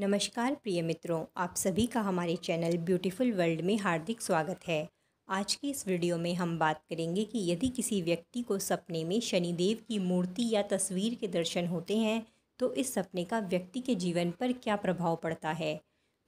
नमस्कार प्रिय मित्रों आप सभी का हमारे चैनल ब्यूटीफुल वर्ल्ड में हार्दिक स्वागत है आज की इस वीडियो में हम बात करेंगे कि यदि किसी व्यक्ति को सपने में शनिदेव की मूर्ति या तस्वीर के दर्शन होते हैं तो इस सपने का व्यक्ति के जीवन पर क्या प्रभाव पड़ता है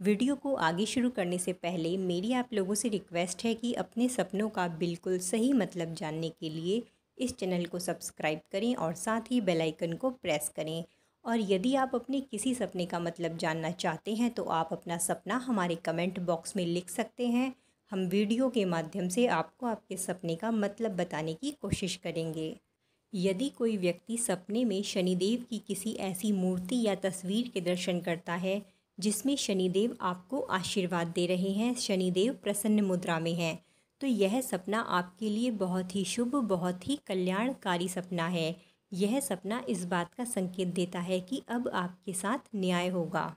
वीडियो को आगे शुरू करने से पहले मेरी आप लोगों से रिक्वेस्ट है कि अपने सपनों का बिल्कुल सही मतलब जानने के लिए इस चैनल को सब्सक्राइब करें और साथ ही बेलाइकन को प्रेस करें और यदि आप अपने किसी सपने का मतलब जानना चाहते हैं तो आप अपना सपना हमारे कमेंट बॉक्स में लिख सकते हैं हम वीडियो के माध्यम से आपको आपके सपने का मतलब बताने की कोशिश करेंगे यदि कोई व्यक्ति सपने में शनिदेव की किसी ऐसी मूर्ति या तस्वीर के दर्शन करता है जिसमें शनिदेव आपको आशीर्वाद दे रहे हैं शनिदेव प्रसन्न मुद्रा में हैं तो यह सपना आपके लिए बहुत ही शुभ बहुत ही कल्याणकारी सपना है यह सपना इस बात का संकेत देता है कि अब आपके साथ न्याय होगा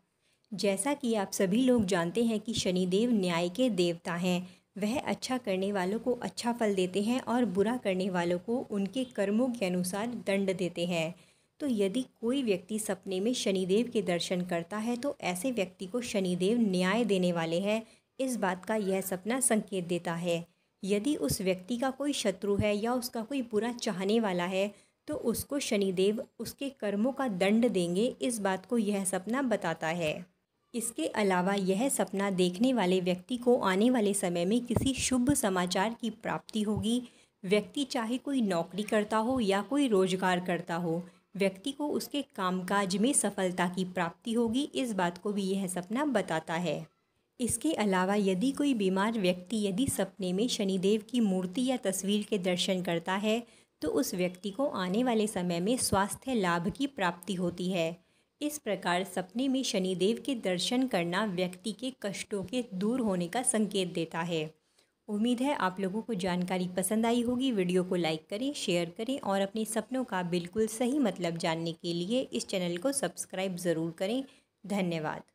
जैसा कि आप सभी लोग जानते हैं कि शनिदेव न्याय के देवता हैं वह अच्छा करने वालों को अच्छा फल देते हैं और बुरा करने वालों को उनके कर्मों के अनुसार दंड देते हैं तो यदि कोई व्यक्ति सपने में शनिदेव के दर्शन करता है तो ऐसे व्यक्ति को शनिदेव न्याय देने वाले हैं इस बात का यह सपना संकेत देता है यदि उस व्यक्ति का कोई शत्रु है या उसका कोई बुरा चाहने वाला है तो उसको शनिदेव उसके कर्मों का दंड देंगे इस बात को यह सपना बताता है इसके अलावा यह सपना देखने वाले व्यक्ति को आने वाले समय में किसी शुभ समाचार की प्राप्ति होगी व्यक्ति चाहे कोई नौकरी करता हो या कोई रोजगार करता हो व्यक्ति को उसके कामकाज में सफलता की प्राप्ति होगी इस बात को भी यह सपना बताता है इसके अलावा यदि कोई बीमार व्यक्ति यदि सपने में शनिदेव की मूर्ति या तस्वीर के दर्शन करता है तो उस व्यक्ति को आने वाले समय में स्वास्थ्य लाभ की प्राप्ति होती है इस प्रकार सपने में शनिदेव के दर्शन करना व्यक्ति के कष्टों के दूर होने का संकेत देता है उम्मीद है आप लोगों को जानकारी पसंद आई होगी वीडियो को लाइक करें शेयर करें और अपने सपनों का बिल्कुल सही मतलब जानने के लिए इस चैनल को सब्सक्राइब ज़रूर करें धन्यवाद